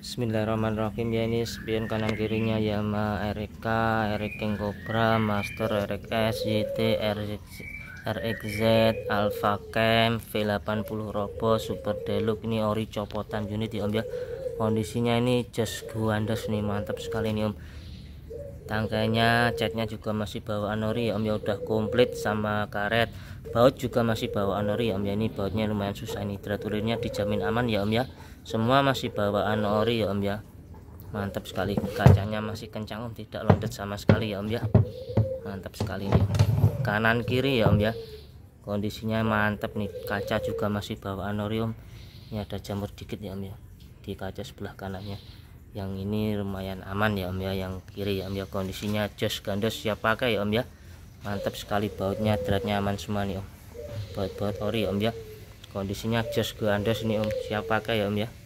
Bismillahirrahmanirrahim ya ini spion kanan kirinya Yama RK RK King Cobra Master RX YT RX RXZ Alpha Cam V80 Robo Super Deluxe ini ori copotan unit ya Om ya kondisinya ini just guandos nih mantap sekali nih Om tangkainya catnya juga masih bawaan ori ya Om ya udah komplit sama karet baut juga masih bawaan ori ya Om ya ini bautnya lumayan susah nih draturnya dijamin aman ya Om ya semua masih bawaan ori ya om ya mantap sekali kacanya masih kencang om tidak lontet sama sekali ya om ya mantap sekali nih kanan kiri ya om ya kondisinya mantap nih kaca juga masih bawaan ori om ini ada jamur dikit ya om ya di kaca sebelah kanannya yang ini lumayan aman ya om ya yang kiri ya om ya kondisinya jos gandos siap pakai ya om ya mantap sekali bautnya dratnya aman semua nih om baut-baut ori ya om ya kondisinya jos gandos ini om siap pakai ya om ya